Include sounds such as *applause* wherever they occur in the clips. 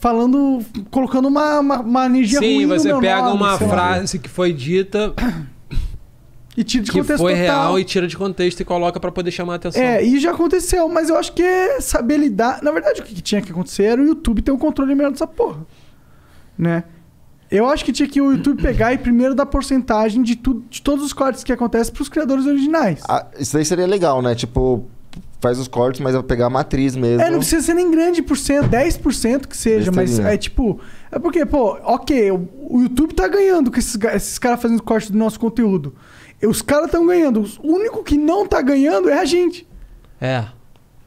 falando, colocando uma, uma, uma energia Sim, ruim você no meu pega nome, uma frase que foi dita E tira de que contexto foi total. real e tira de contexto e coloca pra poder chamar a atenção. É, e já aconteceu, mas eu acho que é saber lidar. Na verdade, o que tinha que acontecer era o YouTube ter um controle melhor dessa porra. Né? Eu acho que tinha que o YouTube pegar e primeiro dar porcentagem de, tudo, de todos os cortes que acontecem pros criadores originais. Ah, isso daí seria legal, né? Tipo, faz os cortes, mas vai é pegar a matriz mesmo. É, não precisa ser nem grande por cento, 10% que seja, mas é tipo. É porque, pô, ok, o YouTube tá ganhando com esses, esses caras fazendo corte do nosso conteúdo. E os caras estão ganhando. O único que não tá ganhando é a gente. É.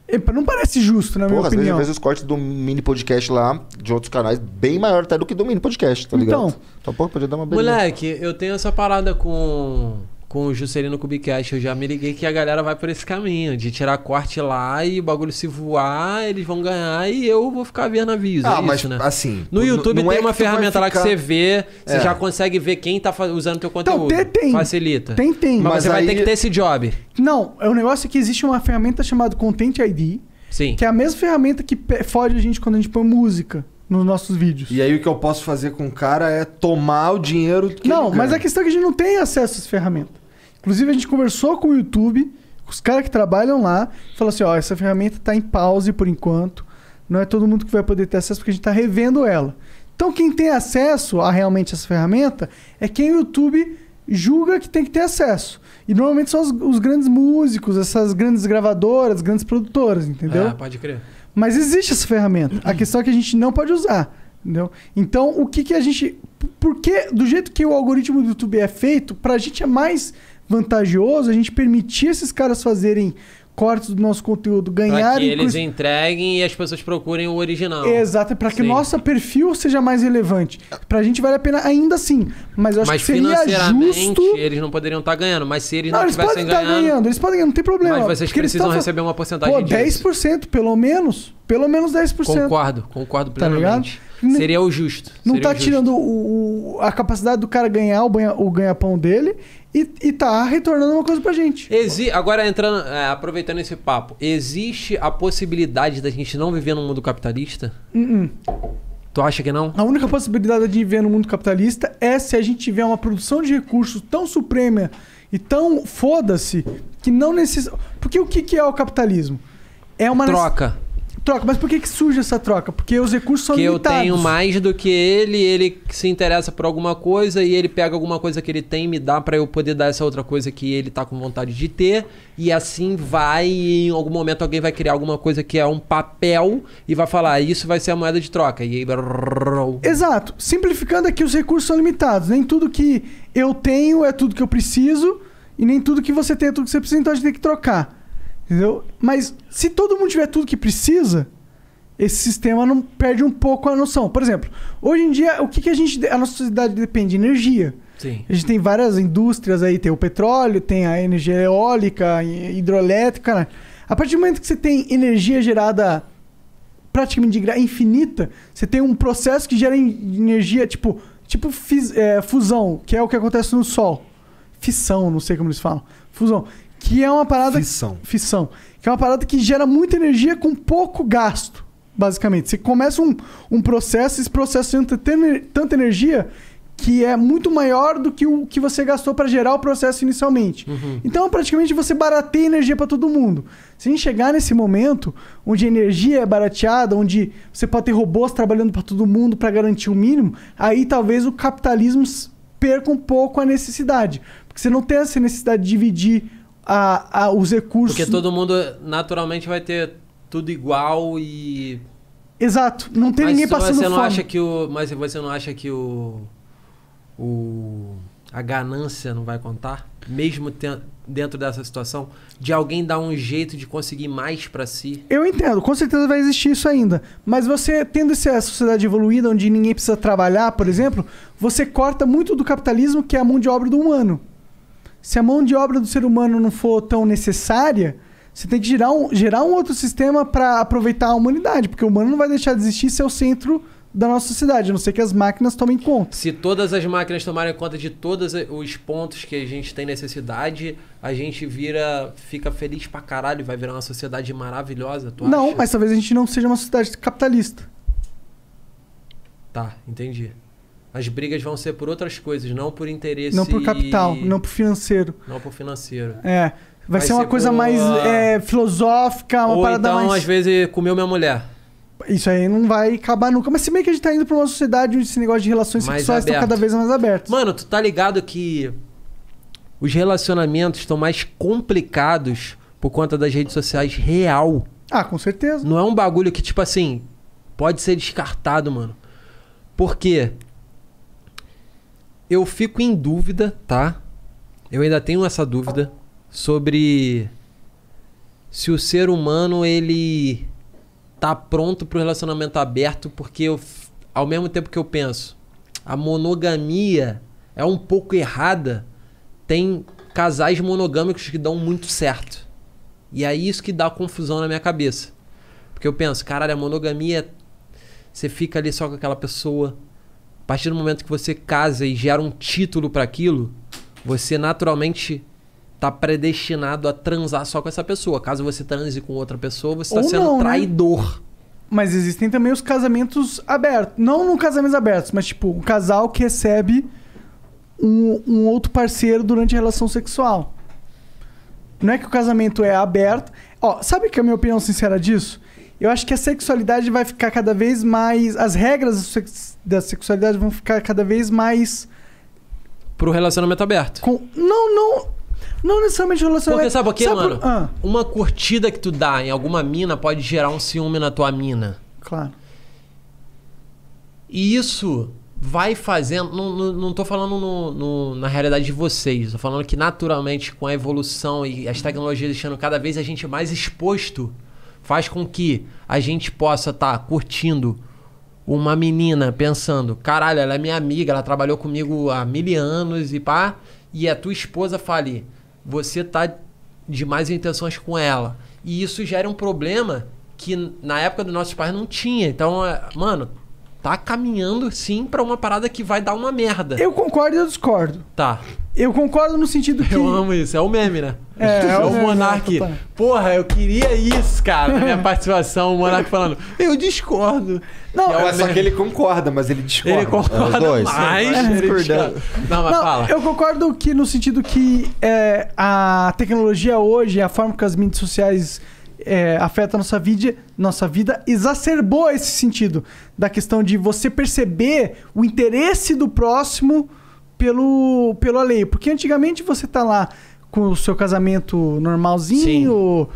é não parece justo, na Porra, minha às opinião. Vezes, às vezes, os cortes do mini podcast lá, de outros canais, bem maior até do que do mini podcast, tá ligado? Então, então pô, podia dar uma beleza. Moleque, eu tenho essa parada com com o Juscelino Kubicast, eu já me liguei que a galera vai por esse caminho, de tirar corte lá e o bagulho se voar, eles vão ganhar e eu vou ficar vendo aviso. Ah, é mas isso, né? assim. No YouTube tem é uma ferramenta ficar... lá que você vê, você é. já consegue ver quem tá usando teu então, conteúdo. Então, tem, tem. Facilita. Tem, tem. Mas, mas você aí... vai ter que ter esse job. Não, é um negócio que existe uma ferramenta chamada Content ID. Sim. Que é a mesma ferramenta que foge a gente quando a gente põe música nos nossos vídeos. E aí o que eu posso fazer com o cara é tomar o dinheiro que Não, mas a questão é que a gente não tem acesso às ferramentas. Inclusive, a gente conversou com o YouTube, os caras que trabalham lá, falou assim: ó, essa ferramenta está em pause por enquanto. Não é todo mundo que vai poder ter acesso porque a gente está revendo ela. Então, quem tem acesso a realmente essa ferramenta é quem o YouTube julga que tem que ter acesso. E normalmente são os, os grandes músicos, essas grandes gravadoras, grandes produtoras, entendeu? Ah, pode crer. Mas existe essa ferramenta. A questão é que a gente não pode usar. Entendeu? Então, o que, que a gente. Porque, do jeito que o algoritmo do YouTube é feito, pra gente é mais vantajoso a gente permitir esses caras fazerem cortes do nosso conteúdo, ganharem... Pra que eles cru... entreguem e as pessoas procurem o original. Exato, é para que o nosso perfil seja mais relevante. Pra gente vale a pena ainda assim, mas eu acho mas que seria justo... eles não poderiam estar tá ganhando, mas se eles não, não eles podem estar tá ganhando, Eles podem ganhar, não tem problema. Mas vocês precisam tá... receber uma porcentagem Pô, 10% disso. pelo menos, pelo menos 10%. Concordo, concordo plenamente. Tá ligado? Seria o justo. Não está tirando o, a capacidade do cara ganhar o, o ganha-pão dele e, e tá retornando uma coisa pra gente. Exi Agora, entrando, é, aproveitando esse papo, existe a possibilidade da gente não viver num mundo capitalista? Uh -uh. Tu acha que não? A única possibilidade de viver no mundo capitalista é se a gente tiver uma produção de recursos tão suprema e tão foda-se que não necessita. Porque o que, que é o capitalismo? É uma. Troca troca. Mas por que, que surge essa troca? Porque os recursos são que limitados. Que eu tenho mais do que ele, ele se interessa por alguma coisa e ele pega alguma coisa que ele tem e me dá para eu poder dar essa outra coisa que ele tá com vontade de ter. E assim vai, e em algum momento alguém vai criar alguma coisa que é um papel e vai falar, ah, isso vai ser a moeda de troca. E aí... Exato. Simplificando aqui, os recursos são limitados. Nem tudo que eu tenho é tudo que eu preciso e nem tudo que você tem é tudo que você precisa, então a gente tem que trocar. Entendeu? Mas se todo mundo tiver tudo que precisa, esse sistema não perde um pouco a noção. Por exemplo, hoje em dia, o que, que a gente. A nossa sociedade depende de energia. Sim. A gente tem várias indústrias aí, tem o petróleo, tem a energia eólica, hidrelétrica. Né? A partir do momento que você tem energia gerada praticamente de graça infinita, você tem um processo que gera energia tipo, tipo fis, é, fusão, que é o que acontece no Sol. Fissão, não sei como eles falam. Fusão. Que é uma parada. Fissão. Fissão. Que é uma parada que gera muita energia com pouco gasto, basicamente. Você começa um, um processo, esse processo entra tanta energia que é muito maior do que o que você gastou para gerar o processo inicialmente. Uhum. Então, praticamente, você barateia energia para todo mundo. Se a gente chegar nesse momento onde a energia é barateada, onde você pode ter robôs trabalhando para todo mundo para garantir o mínimo, aí talvez o capitalismo perca um pouco a necessidade. Porque você não tem essa necessidade de dividir a, a, os recursos. Porque todo mundo naturalmente vai ter tudo igual e. Exato, não tem mas ninguém passando você não fome. Acha que o, mas você não acha que o. o a ganância não vai contar? Mesmo dentro dessa situação de alguém dar um jeito de conseguir mais para si. Eu entendo, com certeza vai existir isso ainda. Mas você tendo essa sociedade evoluída onde ninguém precisa trabalhar, por exemplo, você corta muito do capitalismo que é a mão de obra do humano se a mão de obra do ser humano não for tão necessária, você tem que gerar um, gerar um outro sistema para aproveitar a humanidade, porque o humano não vai deixar de existir se é o centro da nossa sociedade, a não ser que as máquinas tomem conta. Se todas as máquinas tomarem conta de todos os pontos que a gente tem necessidade, a gente vira, fica feliz pra caralho, vai virar uma sociedade maravilhosa, tu Não, acha? mas talvez a gente não seja uma sociedade capitalista. Tá, entendi. As brigas vão ser por outras coisas, não por interesse. Não por capital, e... não por financeiro. Não por financeiro. É. Vai, vai ser, ser uma coisa mais é, filosófica, uma Ou parada então, mais. Então, às vezes, comeu minha mulher. Isso aí não vai acabar nunca. Mas se bem que a gente tá indo pra uma sociedade onde esse negócio de relações mais sexuais estão cada vez mais aberto. Mano, tu tá ligado que os relacionamentos estão mais complicados por conta das redes sociais real. Ah, com certeza. Não é um bagulho que, tipo assim, pode ser descartado, mano. Por quê? eu fico em dúvida, tá? Eu ainda tenho essa dúvida sobre se o ser humano ele tá pronto para o relacionamento aberto, porque eu, ao mesmo tempo que eu penso, a monogamia é um pouco errada, tem casais monogâmicos que dão muito certo. E é isso que dá confusão na minha cabeça. Porque eu penso, caralho, a monogamia, você fica ali só com aquela pessoa, partir do momento que você casa e gera um título para aquilo, você naturalmente tá predestinado a transar só com essa pessoa. Caso você transe com outra pessoa, você está sendo não, né? traidor. Né? Mas existem também os casamentos abertos. Não no casamentos abertos, mas tipo, um casal que recebe um, um outro parceiro durante a relação sexual. Não é que o casamento é aberto. Ó, sabe que é a minha opinião sincera disso? Eu acho que a sexualidade vai ficar cada vez mais. As regras da sexualidade vão ficar cada vez mais. Pro relacionamento aberto. Com... Não, não. Não necessariamente relacionamento. Porque sabe o quê sabe mano? Por... Ah. Uma curtida que tu dá em alguma mina pode gerar um ciúme na tua mina. Claro. E isso vai fazendo. Não, não, não tô falando no, no, na realidade de vocês. Tô falando que naturalmente, com a evolução e as tecnologias deixando cada vez a gente mais exposto, faz com que a gente possa estar tá curtindo uma menina pensando, caralho, ela é minha amiga, ela trabalhou comigo há mil anos e pá, e a tua esposa fale, você tá de mais intenções com ela. E isso gera um problema que na época dos nossos pais não tinha. Então, é, mano, tá caminhando sim para uma parada que vai dar uma merda. Eu concordo e eu discordo. Tá. Eu concordo no sentido que. Eu amo isso, é o meme, né? É, é *laughs* o Monark. Porra, eu queria isso, cara, na minha *laughs* participação. O Monark falando, eu discordo. Não, é, só que ele concorda, mas ele discorda. Ele concorda é, dois. mais. É, ele discorda. Não, mas Não, fala. Eu concordo que no sentido que é, a tecnologia hoje, a forma que as mídias sociais é, afeta a nossa vida, nossa vida exacerbou esse sentido da questão de você perceber o interesse do próximo pelo, pela lei. Porque antigamente você tá lá com o seu casamento normalzinho.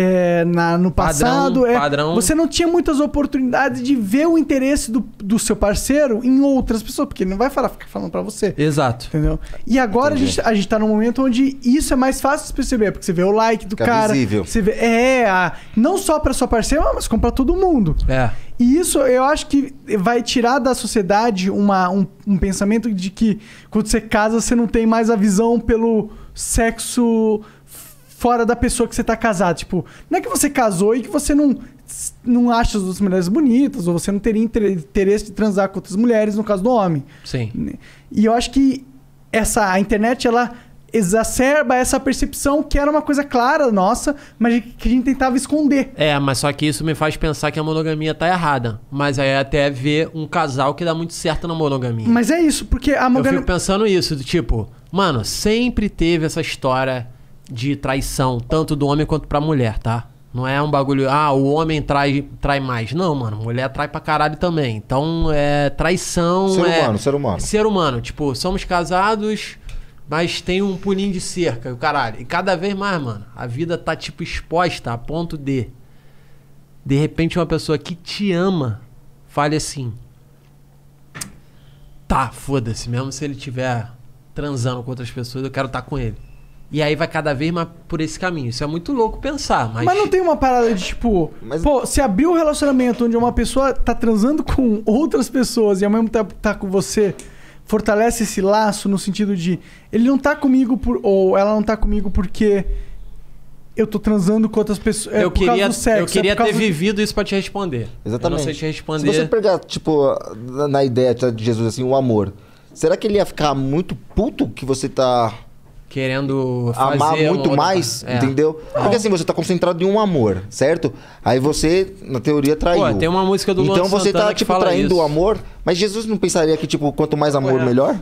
É, na, no passado. Padrão, é, padrão. Você não tinha muitas oportunidades de ver o interesse do, do seu parceiro em outras pessoas, porque ele não vai falar, ficar falando para você. Exato. Entendeu? E agora a gente, a gente tá num momento onde isso é mais fácil de perceber, porque você vê o like do Fica cara. Visível. Você vê, é, a, não só para sua parceira, mas como pra todo mundo. É. E isso eu acho que vai tirar da sociedade uma, um, um pensamento de que quando você casa, você não tem mais a visão pelo sexo fora da pessoa que você tá casado. Tipo, não é que você casou e que você não, não acha as outras mulheres bonitas, ou você não teria interesse de transar com outras mulheres, no caso do homem. Sim. Né? E eu acho que essa, a internet, ela exacerba essa percepção que era uma coisa clara nossa, mas que a gente tentava esconder. É, mas só que isso me faz pensar que a monogamia tá errada. Mas aí é até ver um casal que dá muito certo na monogamia. Mas é isso, porque a monogamia... Eu fico pensando isso, do tipo... Mano, sempre teve essa história de traição, tanto do homem quanto pra mulher, tá? Não é um bagulho, ah, o homem trai, trai mais. Não, mano, mulher trai pra caralho também. Então, é traição. Ser é, humano, ser humano. Ser humano. Tipo, somos casados, mas tem um pulinho de cerca, o caralho. E cada vez mais, mano, a vida tá, tipo, exposta a ponto de. De repente, uma pessoa que te ama fale assim. Tá, foda-se, mesmo se ele tiver transando com outras pessoas, eu quero estar tá com ele. E aí vai cada vez mais por esse caminho. Isso é muito louco pensar, mas. Mas não tem uma parada de tipo. Mas... Pô, se abrir um relacionamento onde uma pessoa tá transando com outras pessoas e ao mesmo tempo tá com você, fortalece esse laço no sentido de ele não tá comigo por. ou ela não tá comigo porque eu tô transando com outras pessoas. É, eu, queria, sexo, eu é queria é ter vivido isso pra te responder. Exatamente. Eu não sei te responder. Se você pegar, tipo, na ideia de Jesus, assim, o amor. Será que ele ia ficar muito puto que você tá querendo fazer amar muito né? mais, é. entendeu? Não. Porque assim, você tá concentrado em um amor, certo? Aí você, na teoria, traiu. Pô, tem uma música do então Luan Então Santana você tá tipo traindo o amor, mas Jesus não pensaria que tipo, quanto mais amor, é. melhor?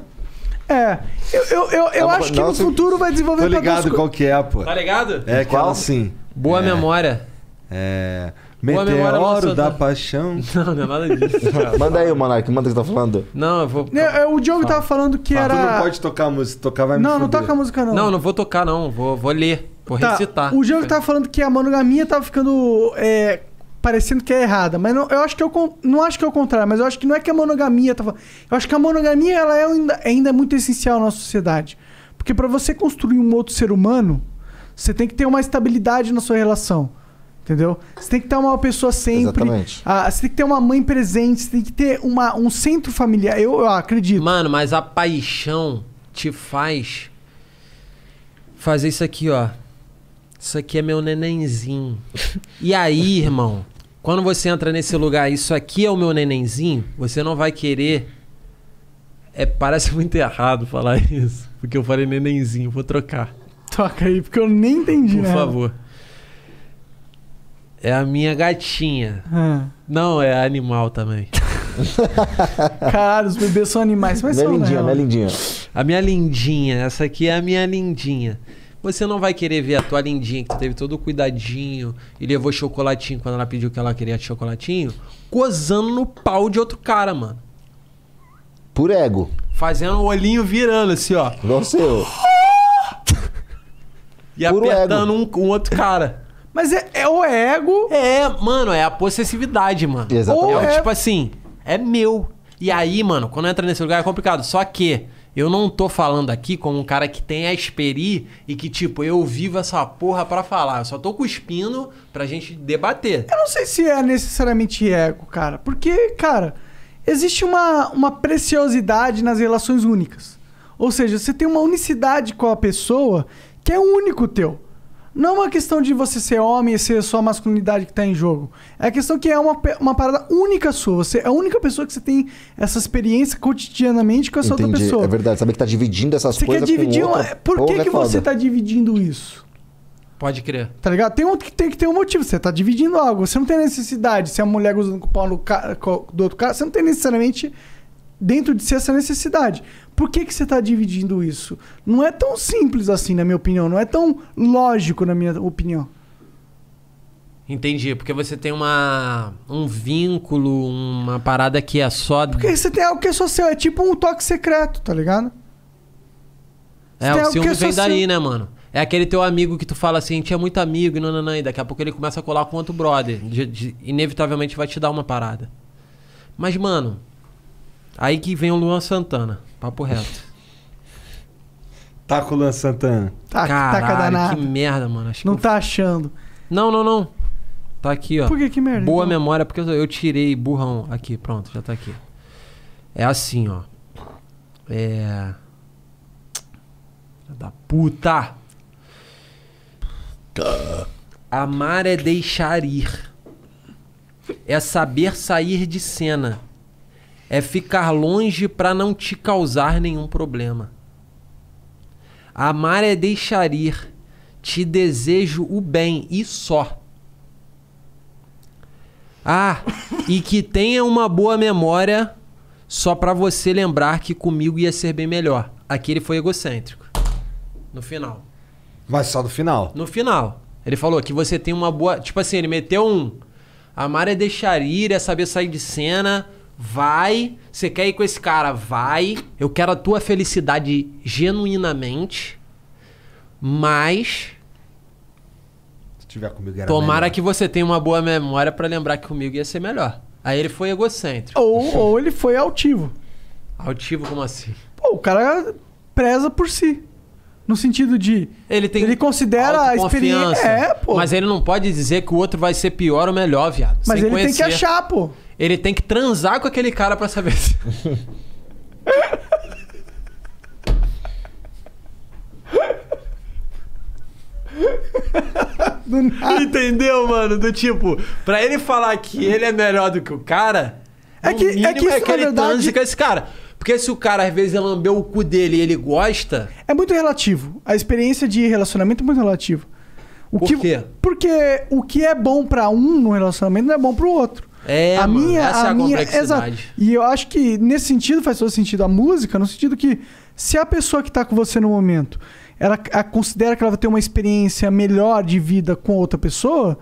É, eu, eu, eu, eu acho que Nossa, no futuro vai desenvolver Tá ligado qual que é, pô. Tá ligado? É qual? assim. Boa é. memória. É. Meteoro da paixão. *laughs* Não, não é nada disso. *laughs* cara. Manda aí, Monark, manda o que tá falando. Não, eu vou. Né, é, O Diogo tava falando que era tu não pode tocar música, tocar vai me Não, não toca a música, não. Não, não vou tocar, não. Vou, vou ler. Vou Tá, recitar. O Diogo tava falando que a monogamia tava ficando. é, parecendo que é errada. Mas não, eu acho que eu não acho que é o contrário, mas eu acho que não é que a monogamia tava. Tá eu acho que a monogamia ela é ainda, é ainda é muito essencial na nossa sociedade. Porque pra você construir um outro ser humano, você tem que ter uma estabilidade na sua relação. Entendeu? Você tem que ter uma pessoa sempre. Exatamente. Ah, você tem que ter uma mãe presente, você tem que ter uma, um centro familiar. Eu, eu acredito. Mano, mas a paixão te faz fazer isso aqui, ó. Isso aqui é meu nenenzinho. E aí, irmão, quando você entra nesse lugar, isso aqui é o meu nenenzinho, você não vai querer. É, parece muito errado falar *laughs* isso, porque eu falei nenenzinho, vou trocar. Toca aí, porque eu nem entendi. Por né? favor. É a minha gatinha. Hum. Não, é animal também. *laughs* Caralho, os bebês são animais. Mas minha é são, né? lindinha, minha é lindinha. A minha lindinha. Essa aqui é a minha lindinha. Você não vai querer ver a tua lindinha que tu teve todo o cuidadinho e levou chocolatinho quando ela pediu que ela queria chocolatinho, gozando no pau de outro cara, mano. Por ego. Fazendo o olhinho virando assim, ó. Igual seu. *laughs* e Puro apertando um, um outro cara. Mas é, é o ego. É, mano, é a possessividade, mano. Exatamente. É, é, tipo assim, é meu. E aí, mano, quando entra nesse lugar é complicado. Só que eu não tô falando aqui como um cara que tem a esperi e que, tipo, eu vivo essa porra pra falar. Eu só tô cuspindo pra gente debater. Eu não sei se é necessariamente ego, cara. Porque, cara, existe uma, uma preciosidade nas relações únicas. Ou seja, você tem uma unicidade com a pessoa que é único teu não é uma questão de você ser homem e ser só a masculinidade que está em jogo. É a questão que é uma, uma parada única sua. Você é a única pessoa que você tem essa experiência cotidianamente com essa Entendi. outra pessoa. É verdade, saber que tá dividindo essas você coisas. Quer dividir com uma... Por que, é que você tá dividindo isso? Pode crer. Tá ligado? Tem, um, tem que ter um motivo. Você tá dividindo algo. Você não tem necessidade. Se é uma mulher usando o pau no ca... do outro cara, você não tem necessariamente dentro de si essa necessidade. Por que, que você está dividindo isso? Não é tão simples assim, na minha opinião. Não é tão lógico, na minha opinião. Entendi, porque você tem uma um vínculo, uma parada que é só. Porque você tem algo que é só seu, é tipo um toque secreto, tá ligado? é, o ciúme que é vem daí, né, mano? É aquele teu amigo que tu fala assim, tinha é muito amigo, e não, não, não, e daqui a pouco ele começa a colar com outro brother. De, de, inevitavelmente vai te dar uma parada. Mas, mano, Aí que vem o Luan Santana, papo reto. Tá o Luan Santana. Tá, tá Caralho, taca que merda, mano. Acho não eu... tá achando. Não, não, não. Tá aqui, ó. Por que, que merda? Boa então? memória, porque eu tirei burrão aqui. Pronto, já tá aqui. É assim, ó. É. Da puta! Amar é deixar ir. É saber sair de cena é ficar longe para não te causar nenhum problema. Amar é deixar ir. Te desejo o bem e só. Ah, e que tenha uma boa memória só para você lembrar que comigo ia ser bem melhor. Aqui ele foi egocêntrico. No final. Mas só no final. No final. Ele falou que você tem uma boa. Tipo assim, ele meteu um. Amar é deixar ir, é saber sair de cena, Vai. Você quer ir com esse cara? Vai. Eu quero a tua felicidade genuinamente. Mas. Se tiver comigo era Tomara melhor. que você tenha uma boa memória para lembrar que comigo ia ser melhor. Aí ele foi egocêntrico. Ou, ou ele foi altivo. Altivo, como assim? Pô, o cara preza por si. No sentido de. Ele tem. Ele considera a experiência. É, pô. Mas ele não pode dizer que o outro vai ser pior ou melhor, viado. Mas ele conhecer. tem que achar, pô ele tem que transar com aquele cara para saber se. *laughs* Entendeu, mano? Do tipo, pra ele falar que ele é melhor do que o cara, é que, é que, isso, é que ele verdade... transe com esse cara. Porque se o cara, às vezes, lambeu o cu dele e ele gosta. É muito relativo. A experiência de relacionamento é muito relativa. Por que... quê? Porque o que é bom para um no relacionamento não é bom para o outro. É, a mano, minha, essa é a é a minha, complexidade. E eu acho que nesse sentido faz todo sentido a música, no sentido que se a pessoa que está com você no momento, ela a, considera que ela vai ter uma experiência melhor de vida com outra pessoa,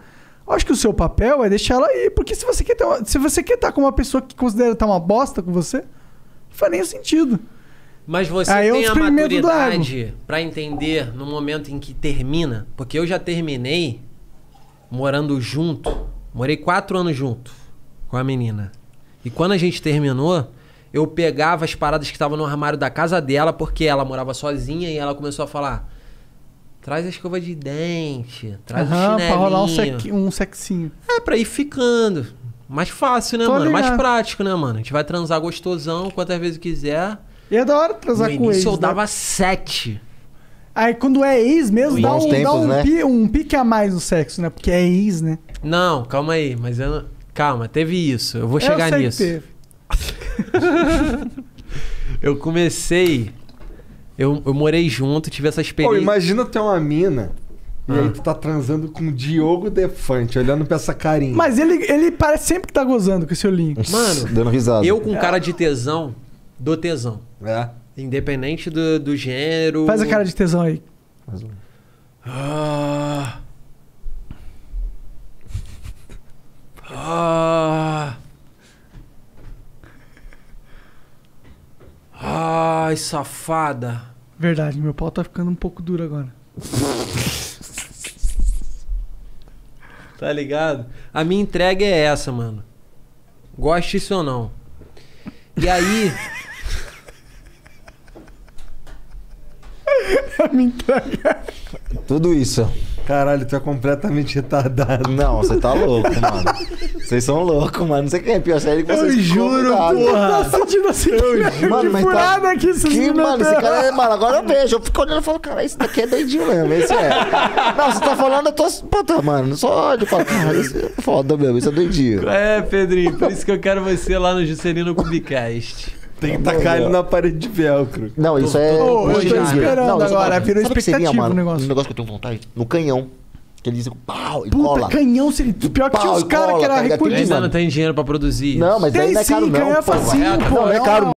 acho que o seu papel é deixar ela ir. Porque se você quer, ter uma, se você quer estar tá com uma pessoa que considera estar tá uma bosta com você, não faz nenhum sentido. Mas você Aí tem a maturidade para entender no momento em que termina. Porque eu já terminei morando junto. Morei quatro anos junto com a menina. E quando a gente terminou, eu pegava as paradas que estavam no armário da casa dela, porque ela morava sozinha e ela começou a falar: traz a escova de dente, traz uhum, o chinelinho. Pra rolar um, sec, um sexinho. É, pra ir ficando. Mais fácil, né, Tô mano? Ligado. Mais prático, né, mano? A gente vai transar gostosão quantas vezes quiser. E é da hora transar no com ex. Eu né? dava né? sete. Aí quando é ex mesmo, dá, um, tempos, dá um, né? pi, um, pique a mais no sexo, né? Porque é ex, né? Não, calma aí, mas eu não. Calma, teve isso. Eu vou chegar eu nisso. *laughs* eu comecei. Eu, eu morei junto, tive essa experiência. Pô, imagina ter uma mina e ah. aí tu tá transando com o Diogo Defante, olhando pra essa carinha. Mas ele, ele parece sempre que tá gozando com esse olhinho. Mano, dando risada. Eu com cara de tesão, dou tesão. É. Independente do, do gênero. Faz a cara de tesão aí. Faz um. Ah. Ah. Ai, safada. Verdade, meu pau tá ficando um pouco duro agora. tá ligado? A minha entrega é essa, mano. Goste isso ou não. E aí. *laughs* A minha entrega. É Tudo isso. Caralho, tu é completamente retardado. Não, você tá louco, *laughs* mano. Vocês são loucos, mano. Não sei quem é pior série que vocês. Eu juro, porra. porra. Tá sentindo assim, eu mano, mas tá... aqui, que, mano, esse tá. cara é... Mano, agora eu vejo. Eu fico olhando e falo, cara, isso daqui é doidinho mesmo. Esse é. Não, você tá falando, eu tô... Puta, mano, só olho e falo, cara, isso é foda mesmo. Isso é doidinho. É, Pedrinho, por isso que eu quero você lá no Juscelino Cubicast. Tem que tacar ele na parede de velcro. Não, isso é. Ô, eu tô esperando não, é agora. Virou expectativa o negócio. Um negócio que eu tenho vontade. No canhão. Que eles dizem, pau, e Puta, cola. canhão, se... pior que tinha os caras que era tá recordista. Ainda não tem dinheiro pra produzir. Não, mas daí não é caro não, é é, pô. Não, não é caro